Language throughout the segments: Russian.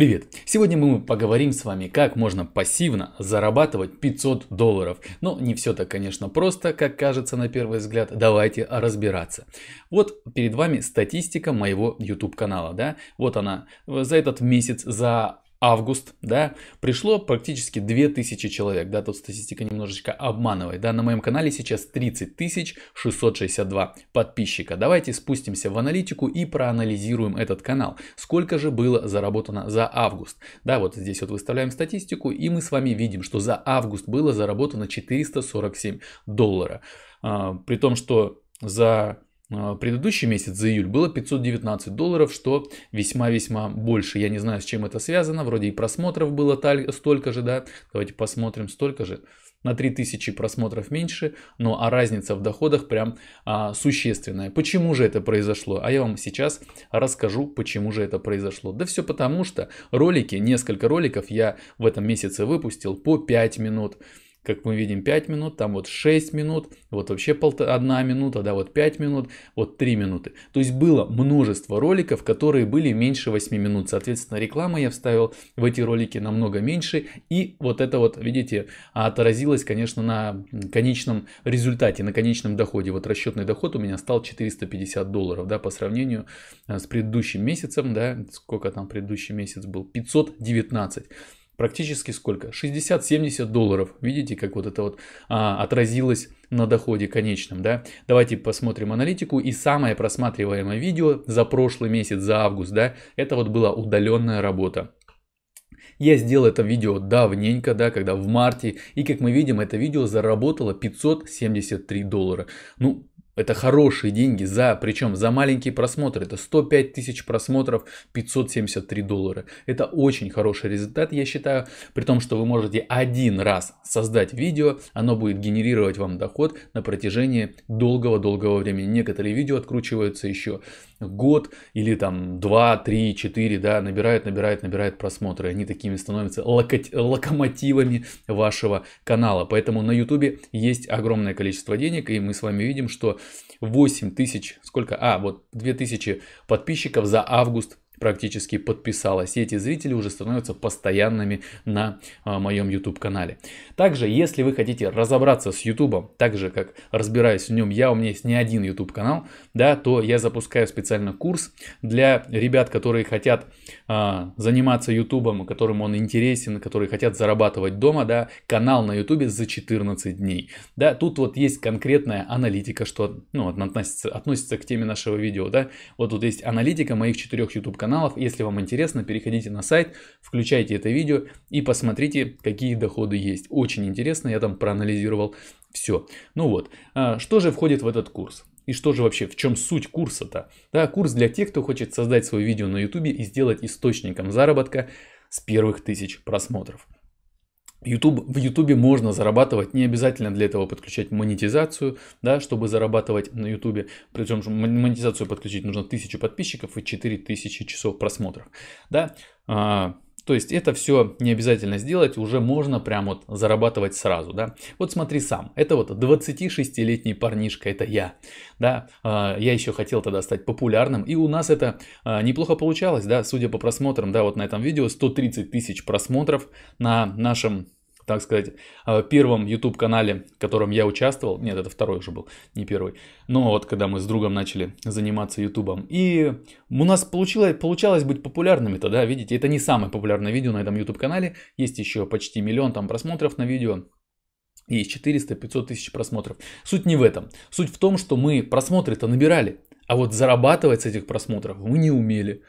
Привет! Сегодня мы поговорим с вами, как можно пассивно зарабатывать 500 долларов. Но не все так, конечно, просто, как кажется на первый взгляд. Давайте разбираться. Вот перед вами статистика моего YouTube канала. да? Вот она. За этот месяц, за август, да, пришло практически 2000 человек, да, тут статистика немножечко обманывает, да, на моем канале сейчас 30 662 подписчика. Давайте спустимся в аналитику и проанализируем этот канал. Сколько же было заработано за август? Да, вот здесь вот выставляем статистику и мы с вами видим, что за август было заработано 447 доллара. А, при том, что за а, предыдущий месяц, за июль, было 519 долларов, что весьма-весьма больше. Я не знаю, с чем это связано. Вроде и просмотров было столько же, да? Давайте посмотрим, столько же. На 3000 просмотров меньше, но а разница в доходах прям а, существенная. Почему же это произошло? А я вам сейчас расскажу, почему же это произошло. Да все потому, что ролики, несколько роликов я в этом месяце выпустил по 5 минут как мы видим, 5 минут, там вот 6 минут, вот вообще 1 минута, да, вот 5 минут, вот 3 минуты. То есть было множество роликов, которые были меньше 8 минут. Соответственно, рекламы я вставил в эти ролики намного меньше. И вот это вот, видите, отразилось, конечно, на конечном результате, на конечном доходе. Вот расчетный доход у меня стал 450 долларов, да, по сравнению э, с предыдущим месяцем, да, сколько там предыдущий месяц был, 519 практически сколько? 60-70 долларов. Видите, как вот это вот а, отразилось на доходе конечном, да? Давайте посмотрим аналитику. И самое просматриваемое видео за прошлый месяц, за август, да, это вот была удаленная работа. Я сделал это видео давненько, да, когда в марте, и как мы видим, это видео заработало 573 доллара. Ну, это хорошие деньги за, причем за маленький просмотр. Это 105 тысяч просмотров, 573 доллара. Это очень хороший результат, я считаю. При том, что вы можете один раз создать видео, оно будет генерировать вам доход на протяжении долгого-долгого времени. Некоторые видео откручиваются еще год или там 2, 3, 4, да, набирают, набирают, набирают просмотры. Они такими становятся локоть локомотивами вашего канала. Поэтому на ютубе есть огромное количество денег, и мы с вами видим, что 8 тысяч, сколько? А, вот тысячи подписчиков за август практически подписалась, И эти зрители уже становятся постоянными на а, моем YouTube канале. Также, если вы хотите разобраться с YouTube, так же как разбираюсь в нем я, у меня есть не один YouTube канал, да, то я запускаю специально курс для ребят, которые хотят э, заниматься YouTube, которым он интересен, которые хотят зарабатывать дома, да, канал на YouTube за 14 дней. Да, тут вот есть конкретная аналитика, что ну, относится, относится к теме нашего видео, да, вот тут есть аналитика моих четырех YouTube каналов, каналов. Если вам интересно, переходите на сайт, включайте это видео и посмотрите, какие доходы есть. Очень интересно, я там проанализировал все. Ну вот, а, что же входит в этот курс? И что же вообще, в чем суть курса-то? Да, курс для тех, кто хочет создать свое видео на YouTube и сделать источником заработка с первых тысяч просмотров. YouTube, в YouTube можно зарабатывать, не обязательно для этого подключать монетизацию, да, чтобы зарабатывать на YouTube. Причем монетизацию подключить нужно 1000 подписчиков и 4000 часов просмотров. Да. А, то есть это все не обязательно сделать, уже можно прям вот зарабатывать сразу, да. Вот смотри сам, это вот 26-летний парнишка, это я, да. А, я еще хотел тогда стать популярным, и у нас это а, неплохо получалось, да, судя по просмотрам, да, вот на этом видео 130 тысяч просмотров на нашем так сказать, э, первом YouTube-канале, в котором я участвовал. Нет, это второй уже был, не первый. Но ну вот когда мы с другом начали заниматься YouTube. И у нас получилось, получалось быть популярными-то, да, видите, это не самое популярное видео на этом YouTube-канале. Есть еще почти миллион там просмотров на видео. Есть 400-500 тысяч просмотров. Суть не в этом. Суть в том, что мы просмотры-то набирали, а вот зарабатывать с этих просмотров мы не умели.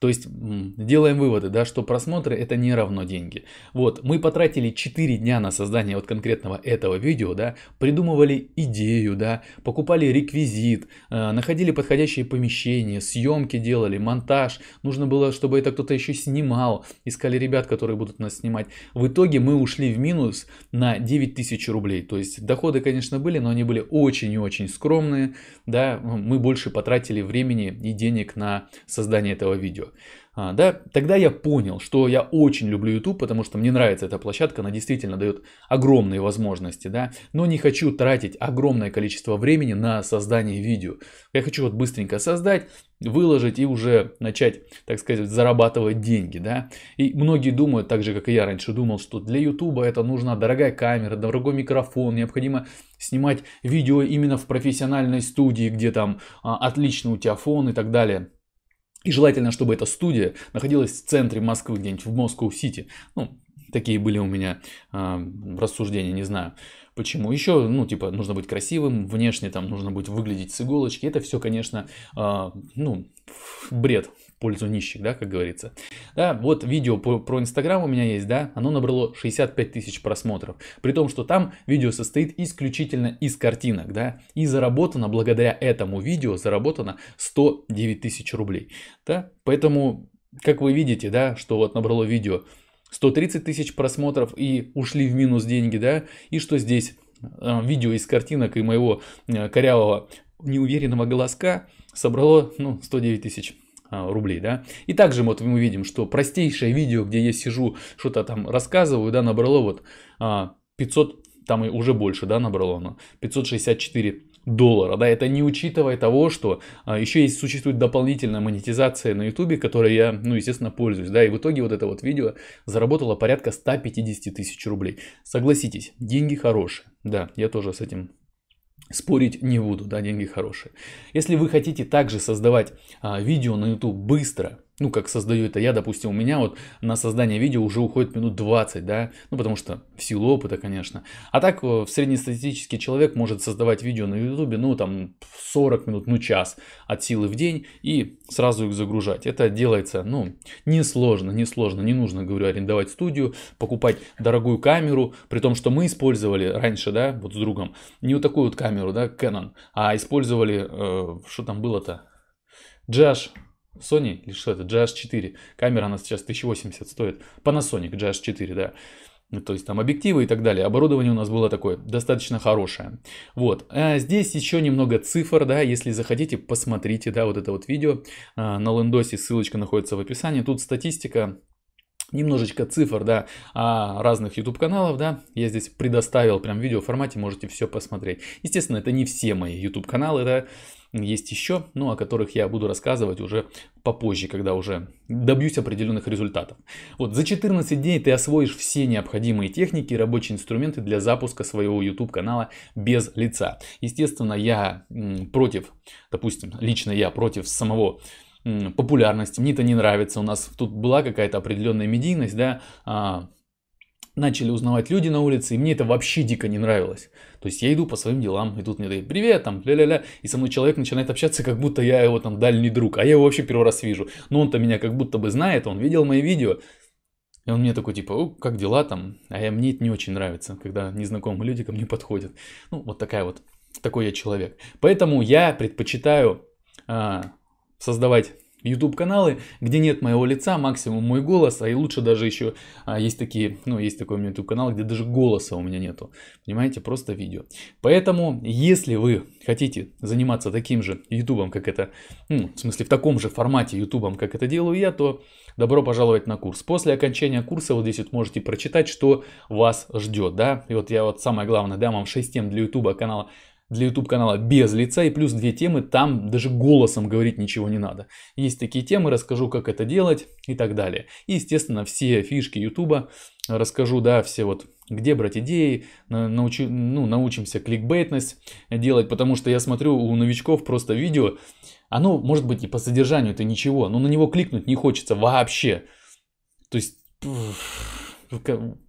То есть делаем выводы, да, что просмотры это не равно деньги. Вот, мы потратили 4 дня на создание вот конкретного этого видео, да, придумывали идею, да, покупали реквизит, э, находили подходящие помещения, съемки делали, монтаж, нужно было, чтобы это кто-то еще снимал, искали ребят, которые будут нас снимать. В итоге мы ушли в минус на 9000 рублей, то есть доходы, конечно, были, но они были очень и очень скромные, да, мы больше потратили времени и денег на создание этого видео еще. А, да, тогда я понял, что я очень люблю YouTube, потому что мне нравится эта площадка, она действительно дает огромные возможности, да, но не хочу тратить огромное количество времени на создание видео. Я хочу вот быстренько создать, выложить и уже начать, так сказать, зарабатывать деньги, да. И многие думают, так же, как и я раньше думал, что для YouTube это нужна дорогая камера, дорогой микрофон, необходимо снимать видео именно в профессиональной студии, где там а, отлично у тебя фон и так далее. И желательно, чтобы эта студия находилась в центре Москвы, где-нибудь в Москву-Сити. Ну, такие были у меня э, рассуждения, не знаю. Почему? Еще, ну, типа, нужно быть красивым, внешне там нужно быть выглядеть с иголочки. Это все, конечно, э, ну, бред пользу нищих, да, как говорится. Да, вот видео про, про Инстаграм у меня есть, да, оно набрало 65 тысяч просмотров. При том, что там видео состоит исключительно из картинок, да, и заработано благодаря этому видео, заработано 109 тысяч рублей, да. Поэтому, как вы видите, да, что вот набрало видео 130 тысяч просмотров и ушли в минус деньги, да, и что здесь э, видео из картинок и моего э, корявого неуверенного голоска собрало ну, 109 тысяч. А, рублей, да. И также вот мы видим, что простейшее видео, где я сижу, что-то там рассказываю, да, набрало вот 500, а, там и уже больше, да, набрало оно, 564 доллара, да, это не учитывая того, что а, еще есть, существует дополнительная монетизация на ютубе, которой я, ну, естественно, пользуюсь, да, и в итоге вот это вот видео заработало порядка 150 тысяч рублей. Согласитесь, деньги хорошие, да, я тоже с этим Спорить не буду, да, деньги хорошие. Если вы хотите также создавать а, видео на YouTube быстро, ну, как создаю это я, допустим, у меня вот на создание видео уже уходит минут 20, да, ну, потому что в силу опыта, конечно. А так, э, среднестатистический человек может создавать видео на Ютубе, ну, там, 40 минут, ну, час от силы в день и сразу их загружать. Это делается, ну, несложно, несложно, не нужно, говорю, арендовать студию, покупать дорогую камеру, при том, что мы использовали раньше, да, вот с другом, не вот такую вот камеру, да, Canon, а использовали, э, что там было-то, Джаш Sony или что это, GH4, камера она сейчас 1080 стоит, Panasonic GH4, да, ну, то есть там объективы и так далее. Оборудование у нас было такое достаточно хорошее. Вот. А здесь еще немного цифр, да, если захотите, посмотрите, да, вот это вот видео а, на лендосе, ссылочка находится в описании. Тут статистика немножечко цифр, да, а, разных YouTube каналов, да, я здесь предоставил прям в видео формате, можете все посмотреть. Естественно, это не все мои YouTube каналы, да, есть еще, ну, о которых я буду рассказывать уже попозже, когда уже добьюсь определенных результатов. Вот за 14 дней ты освоишь все необходимые техники и рабочие инструменты для запуска своего YouTube канала без лица. Естественно, я против, допустим, лично я против самого популярность, мне это не нравится, у нас тут была какая-то определенная медийность, да, а, начали узнавать люди на улице, и мне это вообще дико не нравилось. То есть я иду по своим делам, и тут мне дают привет, там, ля-ля-ля, и со мной человек начинает общаться, как будто я его там дальний друг, а я его вообще первый раз вижу. Но он-то меня как будто бы знает, он видел мои видео, и он мне такой, типа, как дела там? А я, мне это не очень нравится, когда незнакомые люди ко мне подходят. Ну, вот такая вот, такой я человек. Поэтому я предпочитаю а, создавать YouTube каналы, где нет моего лица, максимум мой голос, а и лучше даже еще а, есть такие, ну есть такой у меня YouTube канал, где даже голоса у меня нету, понимаете, просто видео. Поэтому, если вы хотите заниматься таким же YouTube, как это, ну, в смысле в таком же формате YouTube, как это делаю я, то добро пожаловать на курс. После окончания курса вот здесь вот можете прочитать, что вас ждет, да, и вот я вот самое главное дам вам 6 тем для YouTube канала для YouTube канала без лица и плюс две темы, там даже голосом говорить ничего не надо. Есть такие темы, расскажу как это делать и так далее. И естественно все фишки YouTube расскажу, да, все вот где брать идеи, научи, ну, научимся кликбейтность делать, потому что я смотрю у новичков просто видео, оно может быть и по содержанию это ничего, но на него кликнуть не хочется вообще. То есть...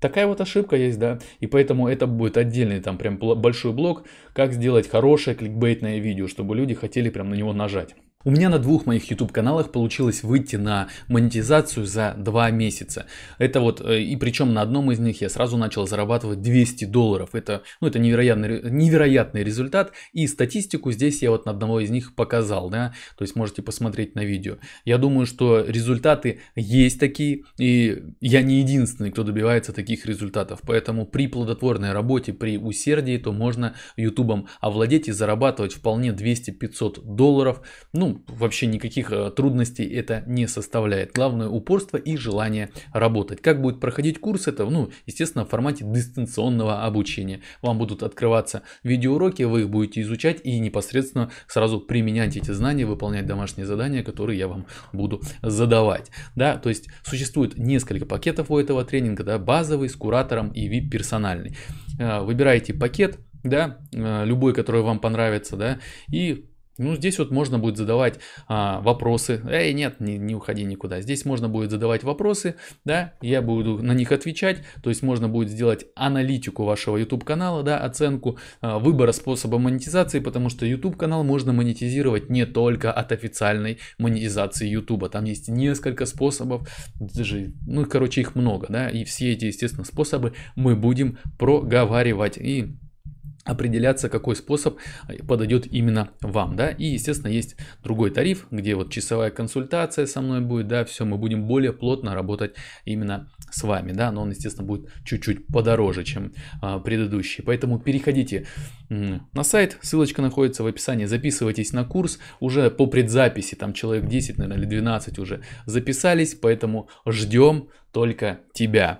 Такая вот ошибка есть, да. И поэтому это будет отдельный там прям большой блок, как сделать хорошее кликбейтное видео, чтобы люди хотели прям на него нажать. У меня на двух моих YouTube каналах получилось выйти на монетизацию за два месяца. Это вот, э, и причем на одном из них я сразу начал зарабатывать 200 долларов. Это, ну, это невероятный, невероятный результат. И статистику здесь я вот на одного из них показал, да, то есть можете посмотреть на видео. Я думаю, что результаты есть такие, и я не единственный, кто добивается таких результатов. Поэтому при плодотворной работе, при усердии, то можно YouTube овладеть и зарабатывать вполне 200-500 долларов. Ну, ну, вообще никаких э, трудностей это не составляет. Главное упорство и желание работать. Как будет проходить курс, это, ну, естественно, в формате дистанционного обучения. Вам будут открываться видеоуроки, вы их будете изучать и непосредственно сразу применять эти знания, выполнять домашние задания, которые я вам буду задавать. Да, то есть существует несколько пакетов у этого тренинга, да, базовый с куратором и VIP персональный. Э, выбираете пакет, да, э, любой, который вам понравится, да, и ну, здесь вот можно будет задавать а, вопросы. Эй, нет, не, не уходи никуда. Здесь можно будет задавать вопросы, да, я буду на них отвечать. То есть можно будет сделать аналитику вашего YouTube канала, да, оценку а, выбора способа монетизации, потому что YouTube канал можно монетизировать не только от официальной монетизации YouTube. Там есть несколько способов, даже, ну, короче, их много, да, и все эти, естественно, способы мы будем проговаривать и определяться, какой способ э, подойдет именно вам, да, и, естественно, есть другой тариф, где вот часовая консультация со мной будет, да, все, мы будем более плотно работать именно с вами, да, но он, естественно, будет чуть-чуть подороже, чем а, предыдущий, поэтому переходите на сайт, ссылочка находится в описании, записывайтесь на курс, уже по предзаписи, там человек 10, наверное, или 12 уже записались, поэтому ждем только тебя.